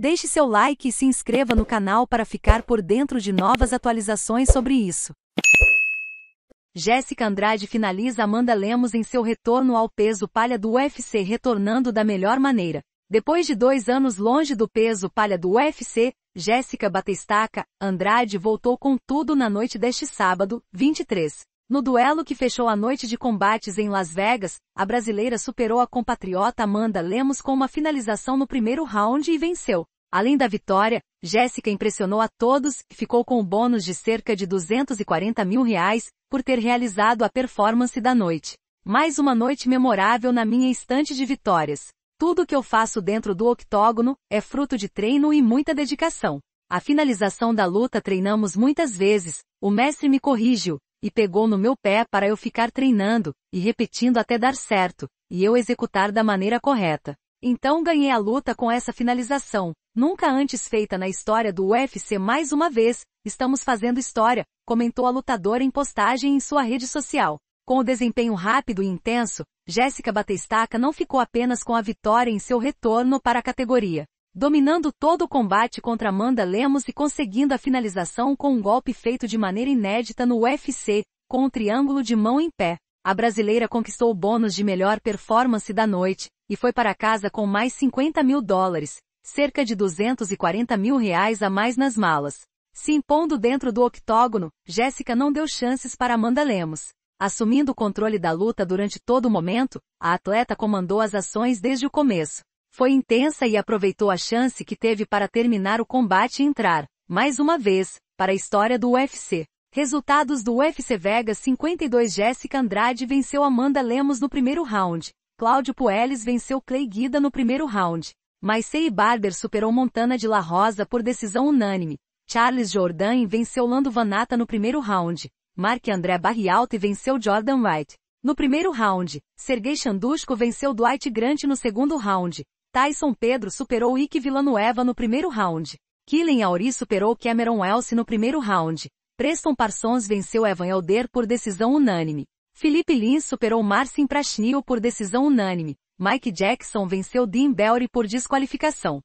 Deixe seu like e se inscreva no canal para ficar por dentro de novas atualizações sobre isso. Jéssica Andrade finaliza Amanda Lemos em seu retorno ao peso palha do UFC retornando da melhor maneira. Depois de dois anos longe do peso palha do UFC, Jéssica Batestaca Andrade voltou com tudo na noite deste sábado, 23. No duelo que fechou a noite de combates em Las Vegas, a brasileira superou a compatriota Amanda Lemos com uma finalização no primeiro round e venceu. Além da vitória, Jéssica impressionou a todos e ficou com o bônus de cerca de 240 mil reais por ter realizado a performance da noite. Mais uma noite memorável na minha estante de vitórias. Tudo que eu faço dentro do octógono é fruto de treino e muita dedicação. A finalização da luta treinamos muitas vezes, o mestre me corrigiu, e pegou no meu pé para eu ficar treinando, e repetindo até dar certo, e eu executar da maneira correta. Então ganhei a luta com essa finalização, nunca antes feita na história do UFC mais uma vez, estamos fazendo história, comentou a lutadora em postagem em sua rede social. Com o desempenho rápido e intenso, Jéssica Batestaca não ficou apenas com a vitória em seu retorno para a categoria, dominando todo o combate contra Amanda Lemos e conseguindo a finalização com um golpe feito de maneira inédita no UFC, com um triângulo de mão em pé. A brasileira conquistou o bônus de melhor performance da noite, e foi para casa com mais 50 mil dólares, cerca de 240 mil reais a mais nas malas. Se impondo dentro do octógono, Jéssica não deu chances para Amanda Lemos. Assumindo o controle da luta durante todo o momento, a atleta comandou as ações desde o começo. Foi intensa e aproveitou a chance que teve para terminar o combate e entrar, mais uma vez, para a história do UFC. Resultados do UFC Vegas 52 Jéssica Andrade venceu Amanda Lemos no primeiro round. Cláudio Puelles venceu Clay Guida no primeiro round. Maicei Barber superou Montana de La Rosa por decisão unânime. Charles Jordan venceu Lando Vanata no primeiro round. Mark André Barrialto venceu Jordan White. No primeiro round, Sergei Chandushko venceu Dwight Grant no segundo round. Tyson Pedro superou Ike Villanueva no primeiro round. Killen Auri superou Cameron Wells no primeiro round. Preston Parsons venceu Evan Elder por decisão unânime. Felipe Lins superou Marcin Prashnil por decisão unânime. Mike Jackson venceu Dean Bellery por desqualificação.